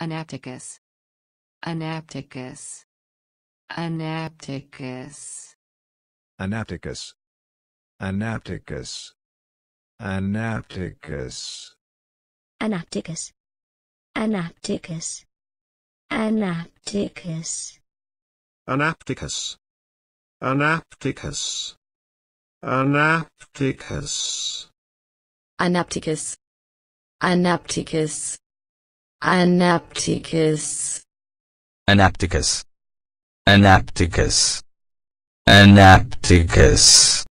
Anapticus. Anapticus. Anapticus. Anapticus. Anapticus. Anapticus. Anapticus. Anapticus. Anapticus. Anapticus. Anapticus. Anapticus. Anapticus. Anapticus. Anapticus. Anapticus. Anapticus. Anapticus.